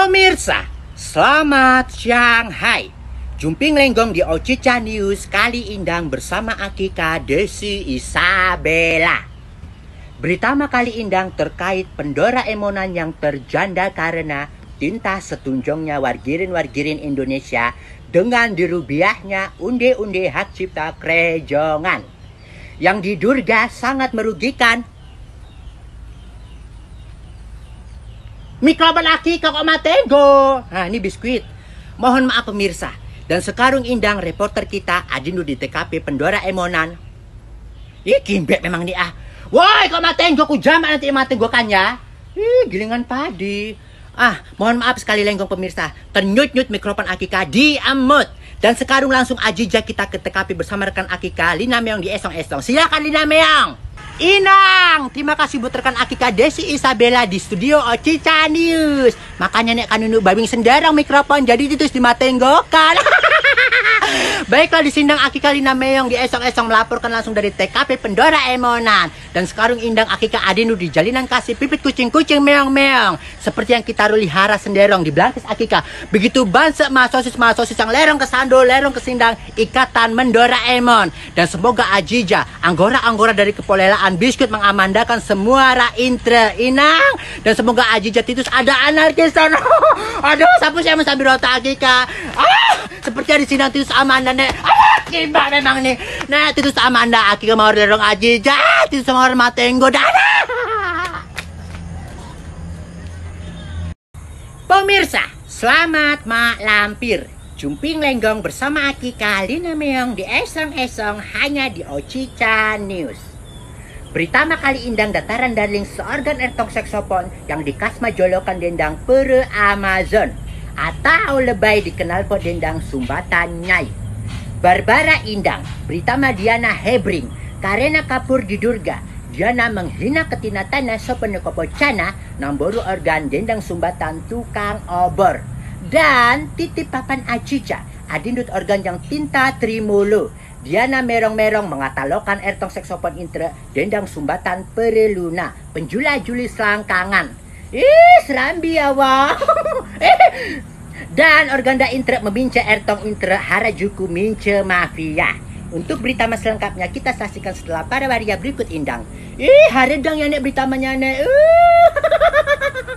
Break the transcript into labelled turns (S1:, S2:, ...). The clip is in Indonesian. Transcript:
S1: Pemirsa, selamat Shanghai. Jumping lenggong di Ocica News kali indang bersama Akika Desi Isabella. Berita kali indang terkait pendora emonan yang terjanda karena tinta setunjongnya wargirin-wargirin Indonesia dengan dirubiahnya unde-unde hak cipta krejongan. Yang didurga sangat merugikan Mikroba laki kok matego. Nah, ini biskuit. Mohon maaf pemirsa. Dan sekarang indang reporter kita Adindo di TKP Pendora Emonan. Ih, kimbek memang nih ah. Woi, kok matego ku jamak nanti matego kan ya. Ih, gilingan padi. Ah, mohon maaf sekali lenggong pemirsa. Ternyut-nyut mikrofon Akika di amut. Dan sekarang langsung ajija kita ke TKP bersama rekan Akika Lina Meong di Esong Esong. Silakan Lina Meong. Inang, terima kasih buat rekan Akika Desi Isabella di studio Ocica News. Makanya nek kanunu babing sendarang mikrofon jadi itu di matenggokan. Baiklah di sindang Akika Lina Meong di esong-esong melaporkan langsung dari TKP Pendora Emonan. Dan sekarang indang Akika Adinu di jalinan kasih pipit kucing-kucing meong-meong. Seperti yang kita ruli hara senderong di belakang Akika. Begitu bangsa masosis-masosis yang lerong ke Sando, lerong ke sindang Ikatan Mendora Emon. Dan semoga Ajija, anggora-anggora dari kepolelaan biskut mengamandakan semua raintre inang. Dan semoga Ajija Titus ada anarkis. Aduh, sapu siapa mau sambil otak Akika. Ah! seperti di sini Titus Amanda nih aki mbak memang nih nah Titus Amanda aki mawar dorong aji jah Titus mau matenggo dah Pemirsa, selamat malam Jumping Lenggong bersama Aki Kalina Meong di Esong-Esong hanya di Ochica News. Berita makali indang dataran darling seorgan ertong seksopon yang dikasma jolokan dendang pere Amazon atau lebay dikenal dendang sumbatan nyai. Barbara Indang, berita Diana Hebring, Karena Kapur di Durga, Diana menghina ketinatana cana, namboru organ dendang sumbatan tukang obor. Dan titip papan acica, adindut organ yang tinta trimulu. Diana merong-merong mengatalokan ertong seksopon intre dendang sumbatan pereluna, penjula juli selangkangan. Ih, serambi ya, wah. Eh, dan Organda Intra membincang Ertong Intra Harajuku Mince Mafia. Untuk berita mas lengkapnya kita saksikan setelah pada waria berikut indang. Ih, haredang yang nek berita manyanek.